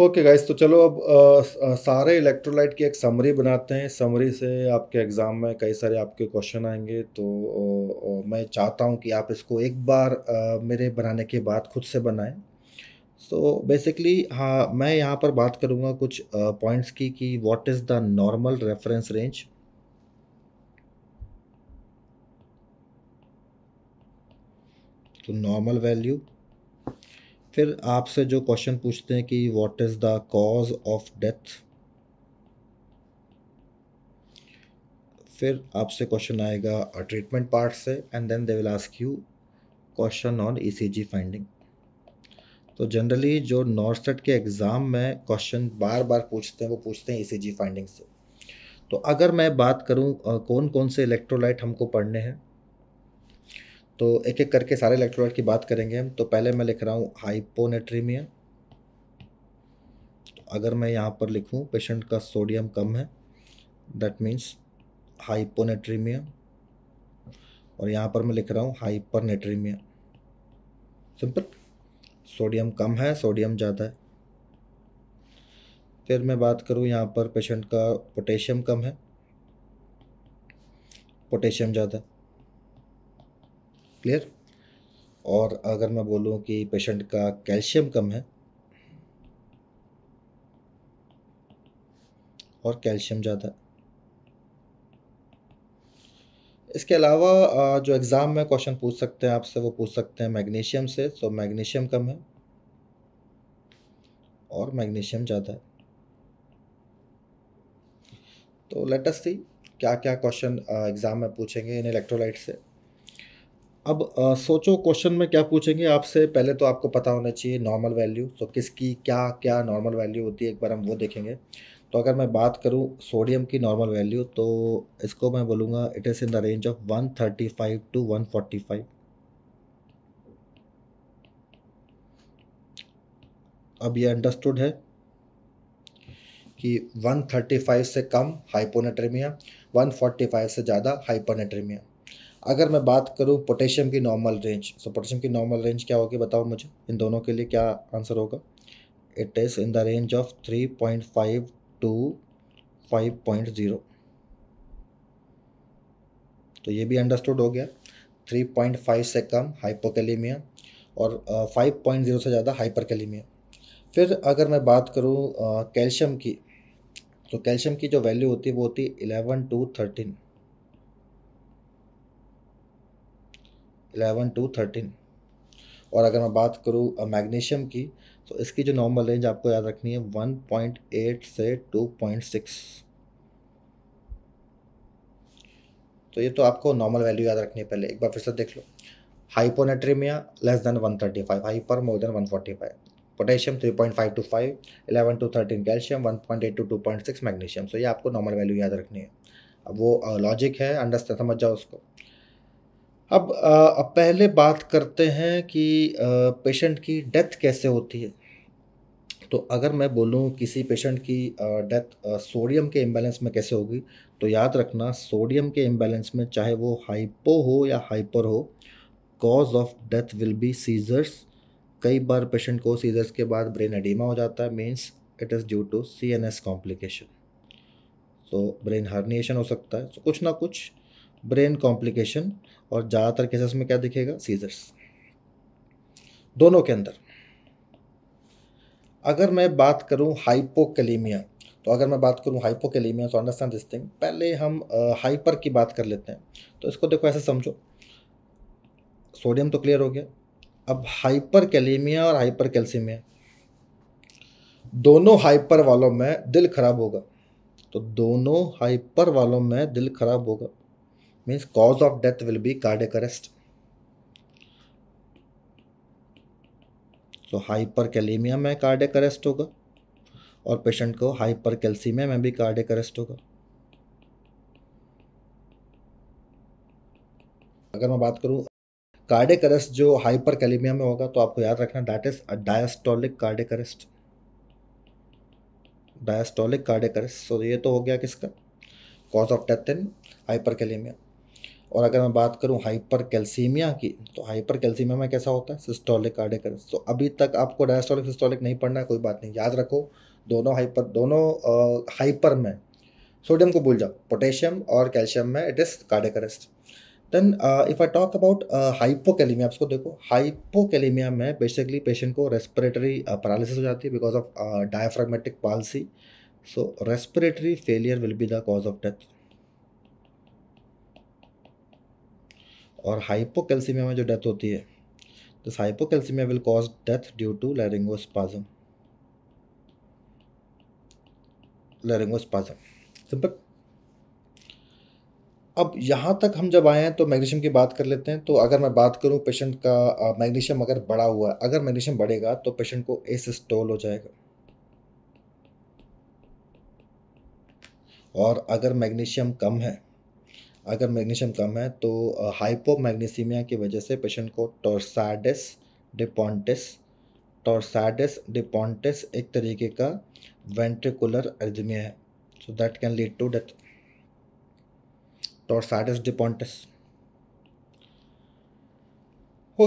Okay okay guys तो चलो अब आ, आ, सारे इलेक्ट्रोलाइट की एक समरी बनाते हैं समरी से आपके एग्ज़ाम में कई सारे आपके क्वेश्चन आएंगे तो ओ, ओ, मैं चाहता हूँ कि आप इसको एक बार आ, मेरे बनाने के बाद खुद से बनाएं सो बेसिकली हाँ मैं यहाँ पर बात करूँगा कुछ पॉइंट्स की कि what is the normal reference range तो नॉर्मल वैल्यू फिर आपसे जो क्वेश्चन पूछते हैं कि what is the cause of death फिर आपसे क्वेश्चन आएगा ट्रीटमेंट पार्ट से and then they will ask you question on ECG finding तो जनरली जो सेट के एग्ज़ाम में क्वेश्चन बार बार पूछते हैं वो पूछते हैं ईसीजी e फाइंडिंग से तो अगर मैं बात करूं कौन कौन से इलेक्ट्रोलाइट हमको पढ़ने हैं तो एक एक करके सारे इलेक्ट्रोलाइट की बात करेंगे हम तो पहले मैं लिख रहा हूँ हाइपोनेट्रीमिया तो अगर मैं यहाँ पर लिखूँ पेशेंट का सोडियम कम है दैट मीन्स हाइपोनेट्रीमिया और यहाँ पर मैं लिख रहा हूँ हाइपरनेट्रीमिया सिंपल सोडियम कम है सोडियम ज़्यादा है फिर मैं बात करूँ यहाँ पर पेशेंट का पोटेशियम कम है पोटेशियम ज़्यादा है क्लियर और अगर मैं बोलूं कि पेशेंट का कैल्शियम कम है और कैल्शियम ज़्यादा इसके अलावा जो एग्ज़ाम में क्वेश्चन पूछ सकते हैं आपसे वो पूछ सकते हैं मैग्नीशियम से सो मैग्नीशियम कम है और मैग्नीशियम ज़्यादा है तो लेट अस सी क्या क्या क्वेश्चन एग्ज़ाम में पूछेंगे इन इलेक्ट्रोलाइट से अब आ, सोचो क्वेश्चन में क्या पूछेंगे आपसे पहले तो आपको पता होना चाहिए नॉर्मल वैल्यू तो किसकी क्या क्या नॉर्मल वैल्यू होती है एक बार हम वो देखेंगे तो अगर मैं बात करूँ सोडियम की नॉर्मल वैल्यू तो इसको मैं बोलूँगा it is in the range of five to five अब ये अंडरस्टूड है कि 135 से कम हाइपोनेट्रेमिया 145 से ज़्यादा हाइपोनेट्रेमिया अगर मैं बात करूँ पोटेशियम की नॉर्मल रेंज सो पोटेशियम की नॉर्मल रेंज क्या होगी बताओ मुझे इन दोनों के लिए क्या आंसर होगा it is in the range of three point five to five point zero तो ये भी अंडरस्टूड हो गया थ्री पॉइंट फाइव से कम हाइपोकैलेमिया और फाइव पॉइंट ज़ीरो से ज़्यादा कैलीमिया फिर अगर मैं बात करूँ कैल्शियम की तो कैल्शियम की जो वैल्यू होती है वो होती है eleven to thirteen eleven to thirteen और अगर मैं बात करूँ मैग्नीशियम की तो इसकी जो नॉर्मल रेंज आपको याद रखनी है वन पॉइंट एट से टू पॉइंट सिक्स तो ये तो आपको नॉर्मल वैल्यू याद रखनी है पहले एक बार फिर से देख लो hyponatremia less than one thirty five hyper more than one forty five potassium three point five to five eleven to thirteen calcium one point eight to two point six magnesium so ये आपको normal value याद रखनी है अब वो logic है understand समझ जाओ उसको अब अब पहले बात करते हैं कि पेशेंट की डेथ कैसे होती है तो अगर मैं बोलूँ किसी पेशेंट की डेथ सोडियम के इम्बैलेंस में कैसे होगी तो याद रखना सोडियम के इम्बैलेंस में चाहे वो हाइपो हो या हाइपर हो cause of death will be seizures कई बार पेशेंट को सीजर्स के बाद ब्रेन एडिमा हो जाता है means it is due to C N S complication तो ब्रेन हार्निएशन हो सकता है तो कुछ ना कुछ ब्रेन कॉम्प्लिकेशन और ज़्यादातर केसेस में क्या दिखेगा सीजर्स दोनों के अंदर अगर मैं बात करूं हाइपोकैलीमिया तो अगर मैं बात करूं हाइपोकैलीमिया तो अंडरस्टैंड दिस थिंग पहले हम हाइपर की बात कर लेते हैं तो इसको देखो ऐसे समझो सोडियम तो क्लियर हो गया अब हाइपर कैलीमिया और हाइपर कैल्सीमिया दोनों हाइपर वालों में दिल खराब होगा तो दोनों हाइपर वालों में दिल खराब होगा means cause of death will be cardiac arrest. Hyperkalemia में कार्डियक अरेस्ट होगा और पेशेंट को हाइपरकैल्सीमिया में भी कार्डियक अरेस्ट होगा अगर मैं बात करूं कार्डिक अरेस्ट जो हाइपरकैलेमिया में होगा तो आपको याद रखना that is diastolic cardiac arrest diastolic cardiac arrest so ये तो हो गया किसका cause of death in hyperkalemia और अगर मैं बात करूं हाइपर कैल्सीमिया की तो हाइपर कैल्सीमिया में कैसा होता है सिस्टोलिक कार्डिक अरेस्ट तो अभी तक आपको डायस्टोलिक सिस्टोलिक नहीं पढ़ना है कोई बात नहीं याद रखो दोनों हाइपर दोनों आ, हाइपर में सोडियम को भूल जाओ पोटेशियम और कैल्शियम में it is cardiac arrest then if I talk about hypokalemia आपको देखो हाइपोकेलीमिया में बेसिकली पेशेंट को रेस्पिरेटरी पैरालिसिस हो जाती है because of diaphragmatic palsy so respiratory failure will be the cause of death और हाइपोकैल्सीमिया में जो डेथ होती है तो hypocalcemia will cause death due to laryngospasm laryngospasm simple अब यहाँ तक हम जब आए हैं तो मैग्नीशियम की बात कर लेते हैं तो अगर मैं बात करूँ पेशेंट का मैग्नीशियम अगर बढ़ा हुआ है अगर मैग्नीशियम बढ़ेगा तो पेशेंट को एसिस्टोल हो जाएगा और अगर मैग्नीशियम कम है अगर मैग्नीशियम कम है तो हाइपो मैग्नीसीमिया की वजह से पेशेंट को टोरसाडस डिपोंटिस टोरसाडस डिपोंटिस एक तरीके का वेंट्रिकुलर अर्जमिया है so that can lead to death torsades de pointes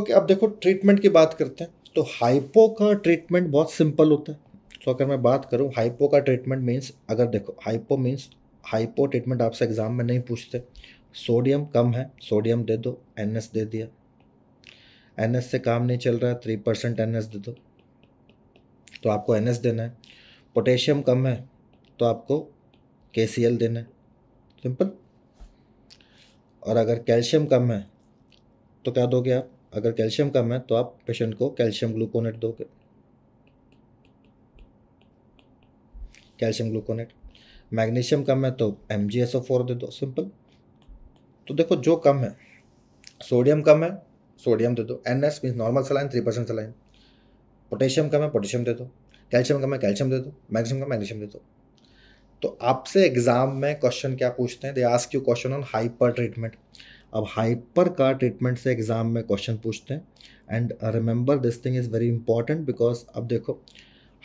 okay अब देखो ट्रीटमेंट की बात करते हैं तो हाइपो का ट्रीटमेंट बहुत सिंपल होता है सो so, अगर मैं बात करूँ हाइपो का ट्रीटमेंट मीन्स अगर देखो हाइपो मीन्स हाइपो ट्रीटमेंट आपसे एग्ज़ाम में नहीं पूछते सोडियम कम है सोडियम दे दो एन दे दिया एन से काम नहीं चल रहा है थ्री परसेंट एन दे दो तो आपको एन देना है पोटेशियम कम है तो आपको के देना है सिंपल और अगर कैल्शियम कम है तो क्या दोगे आप अगर कैल्शियम कम है तो आप पेशेंट को कैल्शियम ग्लूकोनेट दोगे कैल्शियम ग्लूकोनेट मैग्नीशियम कम है तो M G S O four दे दो सिंपल तो देखो जो कम है सोडियम कम है सोडियम दे दो N S mean normal saline three percent saline potassium कम है पोटेशियम दे दो कैल्शियम कम है कैल्शियम दे दो मैग्नीशियम कम मैग्नीशियम दे दो तो आपसे एग्ज़ाम में क्वेश्चन क्या पूछते हैं they ask you question on hyper treatment अब हाइपर का ट्रीटमेंट से एग्ज़ाम में क्वेश्चन पूछते हैं and remember this thing is very important because अब देखो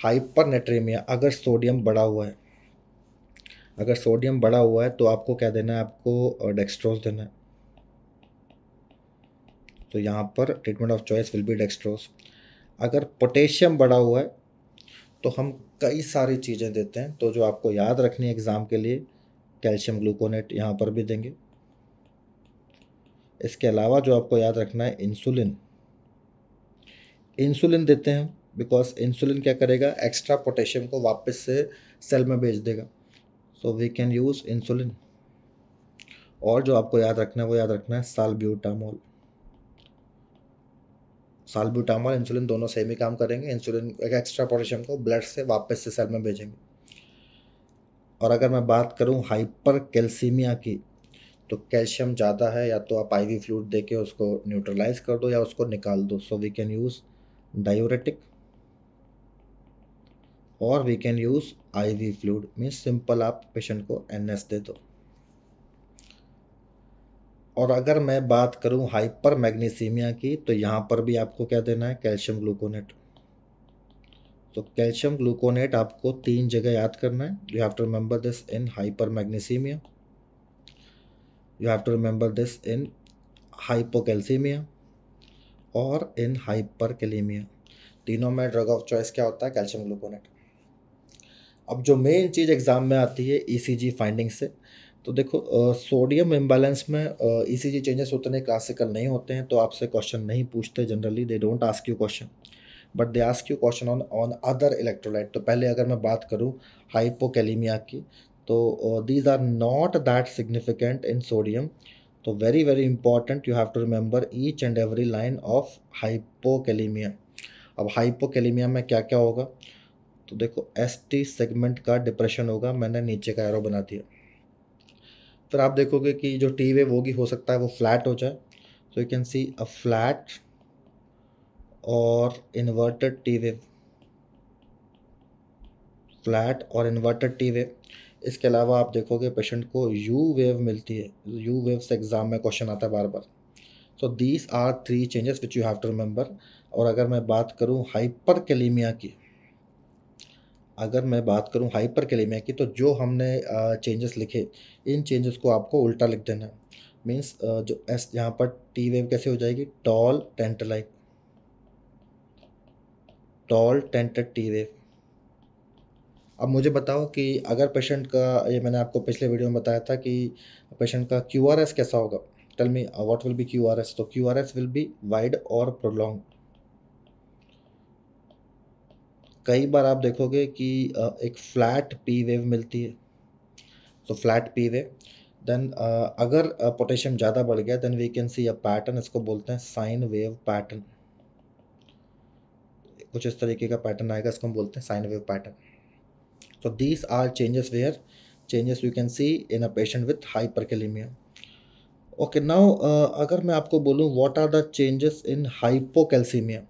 हाइपर नेट्रेमिया अगर सोडियम बढ़ा हुआ है अगर सोडियम बढ़ा हुआ है तो आपको क्या देना है आपको डेक्स्ट्रोज देना है तो यहाँ पर treatment of choice will be dextrose अगर पोटेशियम बढ़ा हुआ है तो हम कई सारी चीज़ें देते हैं तो जो आपको याद रखनी है एग्ज़ाम के लिए कैल्शियम ग्लूकोनेट यहाँ पर भी देंगे इसके अलावा जो आपको याद रखना है इंसुलिन इंसुलिन देते हैं बिकॉज इंसुलिन क्या करेगा एक्स्ट्रा पोटेशियम को वापस से सेल में भेज देगा so we can use insulin और जो आपको याद रखना है वो याद रखना है सालब्यूटामोल सालब्यूटामोल इंसुलिन दोनों सेम ही काम करेंगे इंसुलिन एक एक्स्ट्रा पोटेशियम को ब्लड से वापस से सेल में भेजेंगे और अगर मैं बात करूँ हाइपर कैल्सीमिया की तो कैल्शियम ज़्यादा है या तो आप आईवी फ्लूड दे के उसको न्यूट्रलाइज कर दो या उसको निकाल दो so we can use diuretic और we can use I V fluid means simple आप पेशेंट को एन दे दो और अगर मैं बात करूं हाइपर मैग्नीसीमिया की तो यहाँ पर भी आपको क्या देना है कैल्शियम ग्लूकोनेट तो कैल्शियम ग्लूकोनेट आपको तीन जगह याद करना है you have to remember this in hypermagnesemia you have to remember this in hypocalcemia और इन हाइपर कैलीमिया तीनों में ड्रग ऑफ चॉइस क्या होता है कैल्शियम ग्लूकोनेट अब जो मेन चीज़ एग्ज़ाम में आती है ई e फाइंडिंग से तो देखो सोडियम इम्बैलेंस में ई सी जी चेंजेस उतने क्लासिकल नहीं होते हैं तो आपसे क्वेश्चन नहीं पूछते generally they don't ask you question but they ask you question on on other electrolyte तो पहले अगर मैं बात करूँ हाइपोकेलीमिया की तो these are not that significant in sodium तो very very important you have to remember each and every line of hypokalemia अब हाइपोकेलीमिया में क्या क्या होगा तो देखो एस टी सेगमेंट का डिप्रेशन होगा मैंने नीचे का एरो बना दिया फिर आप देखोगे कि जो टी वेव होगी हो सकता है वो फ्लैट हो जाए so you can see a flat और इन्वर्टेड टी वेव फ्लैट और इन्वर्टेड टी वेव इसके अलावा आप देखोगे पेशेंट को यू वेव मिलती है यू वेव से एग्ज़ाम में क्वेश्चन आता है बार बार so these are three changes which you have to remember और अगर मैं बात करूँ हाइपर कैलीमिया की अगर मैं बात करूं हाइपरकेलेमिया की तो जो हमने चेंजेस लिखे इन चेंजेस को आपको उल्टा लिख देना है मीन्स जो एस यहाँ पर टी वेव कैसे हो जाएगी tall tent like tall tented T wave अब मुझे बताओ कि अगर पेशेंट का ये मैंने आपको पिछले वीडियो में बताया था कि पेशेंट का क्यू आर एस कैसा होगा tell me what will be Q R S तो Q R S will be wide और प्रोलॉन्ग कई बार आप देखोगे कि एक फ्लैट पी वेव मिलती है तो फ्लैट पी वेव देन अगर पोटेशियम ज़्यादा बढ़ गया then we can see a pattern इसको बोलते हैं साइन वेव पैटर्न कुछ इस तरीके का पैटर्न आएगा इसको हम बोलते हैं साइन वेव पैटर्न तो these are changes where changes you can see in a patient with hyperkalemia okay now अगर मैं आपको बोलूँ what are the changes in hypocalcemia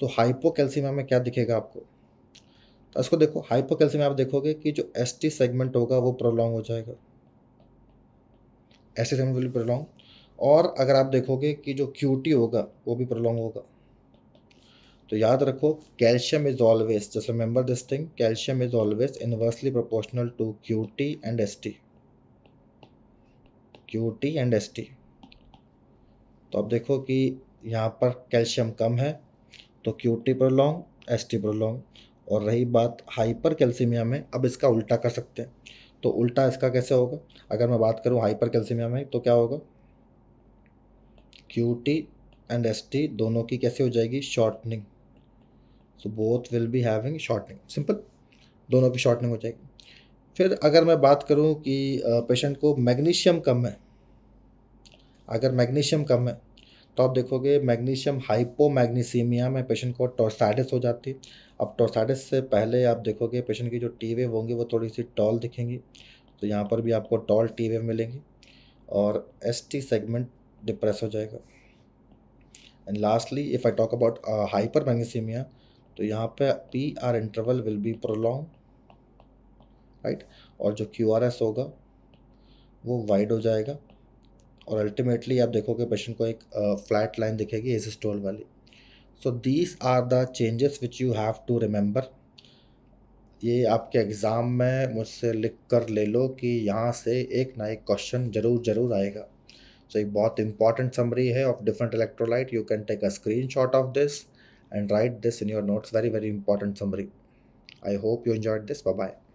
तो हाइपो कैल्सीमिया में क्या दिखेगा आपको इसको देखो हाइपो कैल्सियम आप देखोगे कि जो एस टी सेगमेंट होगा वो प्रोलॉन्ग हो जाएगा एस टी सेगमेंट प्रोलॉन्ग और अगर आप देखोगे कि जो क्यू टी होगा वो भी प्रोलॉन्ग होगा तो याद रखो calcium is always just remember this thing calcium is always inversely proportional to Q T and S T Q T and S T तो आप देखो कि यहाँ पर कैल्शियम कम है तो Q T prolong S T prolong और रही बात हाइपर कैल्सीमिया में अब इसका उल्टा कर सकते हैं तो उल्टा इसका कैसे होगा अगर मैं बात करूँ हाइपर कैल्सीमिया में तो क्या होगा Q T and S T दोनों की कैसे हो जाएगी shortening so both will be having shortening simple दोनों की शॉर्टनिंग हो जाएगी फिर अगर मैं बात करूँ कि पेशेंट को मैग्नीशियम कम है अगर मैग्नीशियम कम है तो आप देखोगे मैग्नीशियम हाइपो मैग्नीसीमिया में पेशेंट को टोरसाइटिस हो जाती अब टोरसाइटिस से पहले आप देखोगे पेशेंट की जो टी वेव होंगी वो थोड़ी सी टॉल दिखेंगी तो यहाँ पर भी आपको टॉल टी वेव मिलेंगी और एस टी सेगमेंट डिप्रेस हो जाएगा and lastly if I talk about hypermagnesemia तो यहाँ पे P R interval will be prolong right और जो क्यू आर एस होगा वो वाइड हो जाएगा और अल्टीमेटली आप देखोगे पेशेंट को एक फ्लैट uh, लाइन दिखेगी एसिस्टोल वाली so these are the changes which you have to remember ये आपके एग्ज़ाम में मुझसे लिख कर ले लो कि यहाँ से एक ना एक क्वेश्चन ज़रूर ज़रूर आएगा सो so, एक बहुत इंपॉर्टेंट समरी है of different electrolyte you can take a screenshot of this and write this in your notes very very important summary I hope you enjoyed this bye